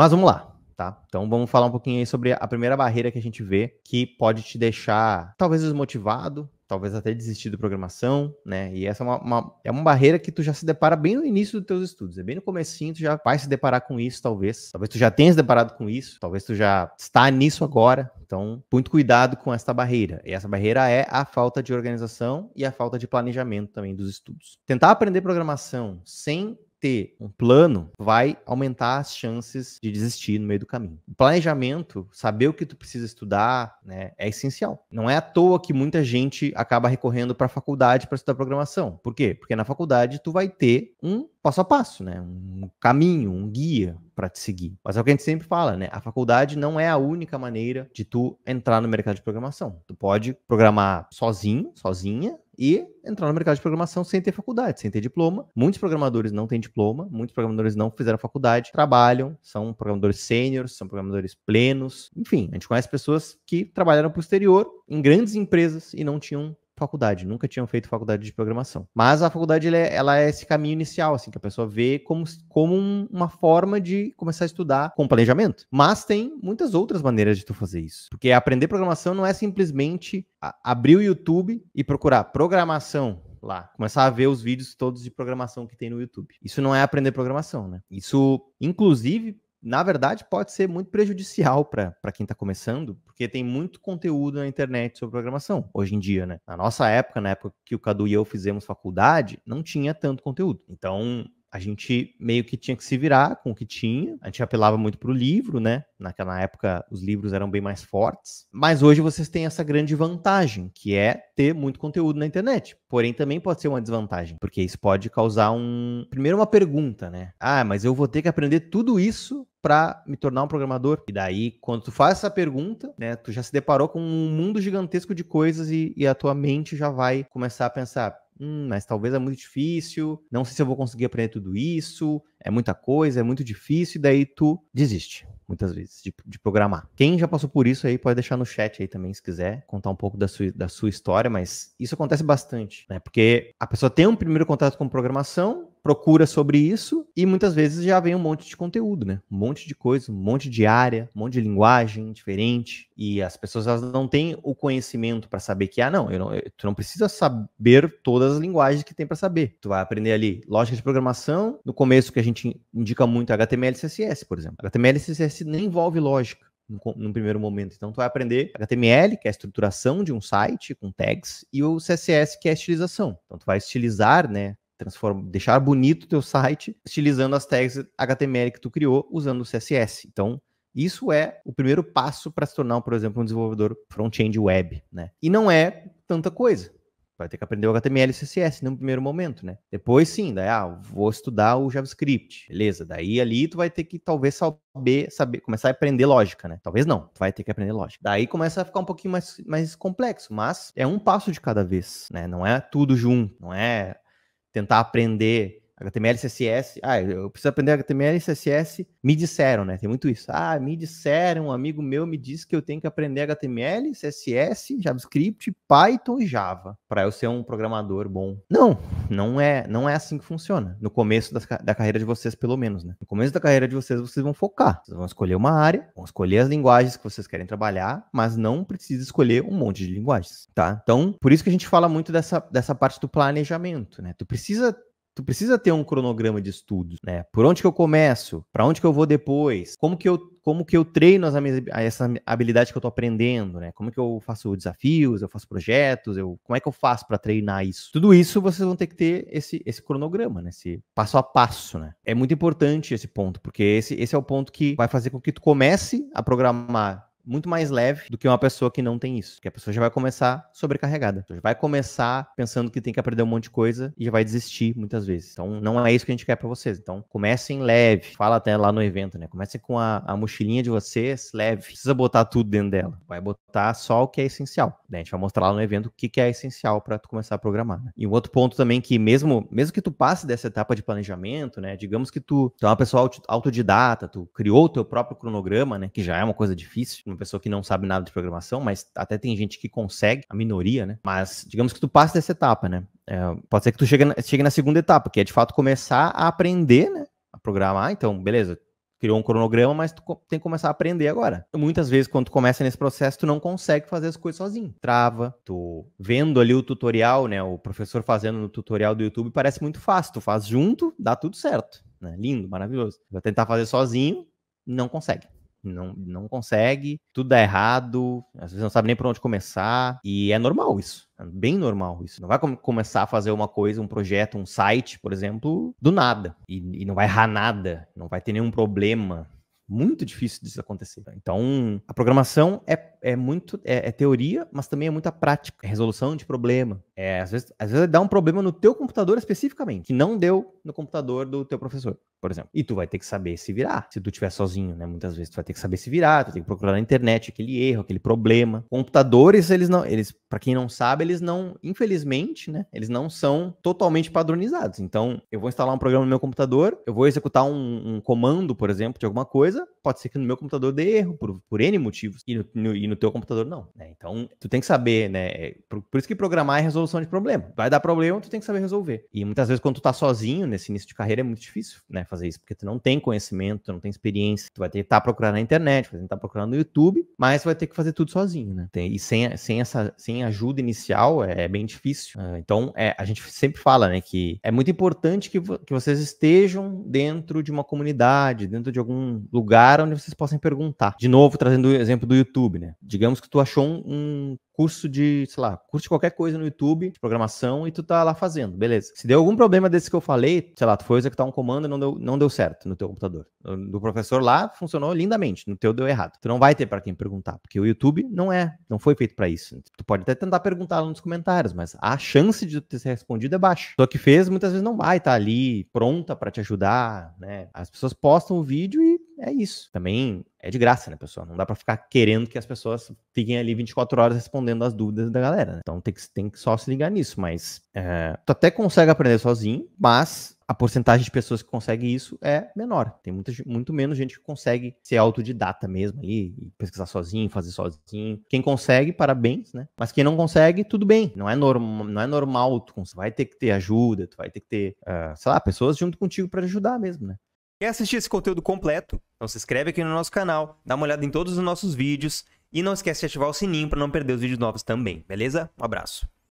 Mas vamos lá. Tá? Então vamos falar um pouquinho aí sobre a primeira barreira que a gente vê que pode te deixar talvez desmotivado, talvez até desistir de programação, né? E essa é uma, uma, é uma barreira que tu já se depara bem no início dos teus estudos, é bem no comecinho, tu já vai se deparar com isso, talvez. Talvez tu já tenha se deparado com isso, talvez tu já está nisso agora. Então, muito cuidado com esta barreira. E essa barreira é a falta de organização e a falta de planejamento também dos estudos. Tentar aprender programação sem ter um plano vai aumentar as chances de desistir no meio do caminho. planejamento, saber o que tu precisa estudar, né, é essencial. Não é à toa que muita gente acaba recorrendo para a faculdade para estudar programação. Por quê? Porque na faculdade tu vai ter um passo a passo, né? Um caminho, um guia para te seguir. Mas é o que a gente sempre fala, né? A faculdade não é a única maneira de tu entrar no mercado de programação. Tu pode programar sozinho, sozinha, e entrar no mercado de programação sem ter faculdade, sem ter diploma. Muitos programadores não têm diploma, muitos programadores não fizeram faculdade, trabalham, são programadores sêniores, são programadores plenos. Enfim, a gente conhece pessoas que trabalharam no exterior em grandes empresas e não tinham faculdade, nunca tinham feito faculdade de programação. Mas a faculdade é, ela é esse caminho inicial, assim, que a pessoa vê como, como uma forma de começar a estudar com planejamento. Mas tem muitas outras maneiras de tu fazer isso. Porque aprender programação não é simplesmente abrir o YouTube e procurar programação lá, começar a ver os vídeos todos de programação que tem no YouTube. Isso não é aprender programação, né? Isso, inclusive, na verdade, pode ser muito prejudicial para quem está começando, porque tem muito conteúdo na internet sobre programação, hoje em dia, né? Na nossa época, na época que o Cadu e eu fizemos faculdade, não tinha tanto conteúdo. Então, a gente meio que tinha que se virar com o que tinha. A gente apelava muito para o livro, né? Naquela época os livros eram bem mais fortes. Mas hoje vocês têm essa grande vantagem, que é ter muito conteúdo na internet. Porém, também pode ser uma desvantagem, porque isso pode causar um. Primeiro, uma pergunta, né? Ah, mas eu vou ter que aprender tudo isso para me tornar um programador? E daí, quando tu faz essa pergunta, né, tu já se deparou com um mundo gigantesco de coisas e, e a tua mente já vai começar a pensar: hum, mas talvez é muito difícil, não sei se eu vou conseguir aprender tudo isso, é muita coisa, é muito difícil, e daí tu desiste, muitas vezes, de, de programar. Quem já passou por isso aí, pode deixar no chat aí também, se quiser, contar um pouco da sua, da sua história, mas isso acontece bastante, né? Porque a pessoa tem um primeiro contato com programação, procura sobre isso e muitas vezes já vem um monte de conteúdo, né? Um monte de coisa, um monte de área, um monte de linguagem diferente. E as pessoas elas não têm o conhecimento para saber que, ah, não, eu não eu, tu não precisa saber todas as linguagens que tem para saber. Tu vai aprender ali lógica de programação, no começo que a gente indica muito HTML e CSS, por exemplo. HTML e CSS nem envolve lógica num primeiro momento. Então, tu vai aprender HTML, que é a estruturação de um site com tags, e o CSS, que é a estilização. Então, tu vai estilizar, né, transforma, deixar bonito o teu site estilizando as tags HTML que tu criou usando o CSS. Então, isso é o primeiro passo para se tornar, por exemplo, um desenvolvedor front-end web, né? E não é tanta coisa. Vai ter que aprender o HTML e CSS no primeiro momento, né? Depois sim, daí, ah, vou estudar o JavaScript, beleza. Daí ali tu vai ter que talvez saber, saber começar a aprender lógica, né? Talvez não, tu vai ter que aprender lógica. Daí começa a ficar um pouquinho mais, mais complexo, mas é um passo de cada vez, né? Não é tudo junto, não é tentar aprender HTML, CSS. Ah, eu preciso aprender HTML e CSS. Me disseram, né? Tem muito isso. Ah, me disseram, um amigo meu me disse que eu tenho que aprender HTML, CSS, JavaScript, Python e Java para eu ser um programador bom. Não, não é, não é assim que funciona. No começo da, da carreira de vocês, pelo menos, né? No começo da carreira de vocês, vocês vão focar. Vocês vão escolher uma área, vão escolher as linguagens que vocês querem trabalhar, mas não precisa escolher um monte de linguagens, tá? Então, por isso que a gente fala muito dessa, dessa parte do planejamento, né? Tu precisa tu precisa ter um cronograma de estudos, né? Por onde que eu começo? Para onde que eu vou depois? Como que eu como que eu treino as, essa habilidade que eu tô aprendendo, né? Como que eu faço desafios, eu faço projetos, eu, como é que eu faço para treinar isso? Tudo isso vocês vão ter que ter esse, esse cronograma, né? Esse passo a passo, né? É muito importante esse ponto, porque esse, esse é o ponto que vai fazer com que tu comece a programar muito mais leve do que uma pessoa que não tem isso. Que a pessoa já vai começar sobrecarregada. Então, já vai começar pensando que tem que aprender um monte de coisa e já vai desistir muitas vezes. Então, não é isso que a gente quer para vocês. Então, comecem leve. Fala até lá no evento, né? Comecem com a, a mochilinha de vocês leve. Precisa botar tudo dentro dela. Vai botar só o que é essencial. Né? A gente vai mostrar lá no evento o que, que é essencial para tu começar a programar. Né? E um outro ponto também que mesmo, mesmo que tu passe dessa etapa de planejamento, né? Digamos que tu, tu é uma pessoa autodidata, tu criou o teu próprio cronograma, né? Que já é uma coisa difícil uma pessoa que não sabe nada de programação, mas até tem gente que consegue, a minoria, né? Mas digamos que tu passa dessa etapa, né? É, pode ser que tu chegue na, chegue na segunda etapa, que é de fato começar a aprender, né? A programar, então, beleza, criou um cronograma, mas tu tem que começar a aprender agora. Muitas vezes, quando tu começa nesse processo, tu não consegue fazer as coisas sozinho. Trava, tu vendo ali o tutorial, né? O professor fazendo no tutorial do YouTube parece muito fácil. Tu faz junto, dá tudo certo. Né? Lindo, maravilhoso. Vai tentar fazer sozinho, não consegue não, não consegue, tudo dá errado, às vezes não sabe nem por onde começar, e é normal isso. É bem normal isso. Não vai começar a fazer uma coisa, um projeto, um site, por exemplo, do nada. E, e não vai errar nada, não vai ter nenhum problema. Muito difícil disso acontecer. Então, a programação é é muito é, é, teoria, mas também é muita prática, é resolução de problema. É, às vezes, às vezes dá um problema no teu computador especificamente, que não deu no computador do teu professor, por exemplo. E tu vai ter que saber se virar. Se tu estiver sozinho, né? Muitas vezes tu vai ter que saber se virar, tu tem que procurar na internet aquele erro, aquele problema. Computadores, eles não, eles, para quem não sabe, eles não, infelizmente, né? Eles não são totalmente padronizados. Então, eu vou instalar um programa no meu computador, eu vou executar um, um comando, por exemplo, de alguma coisa, pode ser que no meu computador dê erro por, por N motivos e no, no, e no teu computador não, né? Então, tu tem que saber, né? É, por, por, isso que programar é resolução de problema. Vai dar problema, tu tem que saber resolver. E muitas vezes quando tu tá sozinho nesse início de carreira é muito difícil, né? Fazer isso, porque tu não tem conhecimento, tu não tem experiência, tu vai tentar tá procurar na internet, vai tentar procurar no YouTube, mas vai ter que fazer tudo sozinho, né? Tem, e sem, sem, essa, sem ajuda inicial é, é bem difícil. Ah, então, é, a gente sempre fala, né, que é muito importante que, vo que vocês estejam dentro de uma comunidade, dentro de algum lugar onde vocês possam perguntar. De novo, trazendo o exemplo do YouTube, né? Digamos que tu achou um, um curso de, sei lá, curte qualquer coisa no YouTube, de programação, e tu tá lá fazendo, beleza. Se deu algum problema desse que eu falei, sei lá, tu foi executar um comando e não deu, não deu certo no teu computador. Do professor lá, funcionou lindamente, no teu deu errado. Tu não vai ter para quem perguntar, porque o YouTube não é, não foi feito para isso. Tu pode até tentar perguntar lá nos comentários, mas a chance de ter respondido é baixa. Só que fez, muitas vezes não vai estar tá ali pronta para te ajudar, né? As pessoas postam o vídeo e é isso. Também é de graça, né, pessoal? Não dá para ficar querendo que as pessoas fiquem ali 24 horas respondendo as dúvidas da galera. Né? Então tem que, tem que só se ligar nisso. Mas é, tu até consegue aprender sozinho, mas a porcentagem de pessoas que conseguem isso é menor. Tem muita, muito menos gente que consegue ser autodidata mesmo ali, pesquisar sozinho, fazer sozinho. Quem consegue, parabéns, né? Mas quem não consegue, tudo bem. Não é, norm, não é normal, tu vai ter que ter ajuda, tu vai ter que ter, uh, sei lá, pessoas junto contigo para ajudar mesmo, né? Quer assistir esse conteúdo completo? Então se inscreve aqui no nosso canal, dá uma olhada em todos os nossos vídeos e não esquece de ativar o sininho para não perder os vídeos novos também, beleza? Um abraço.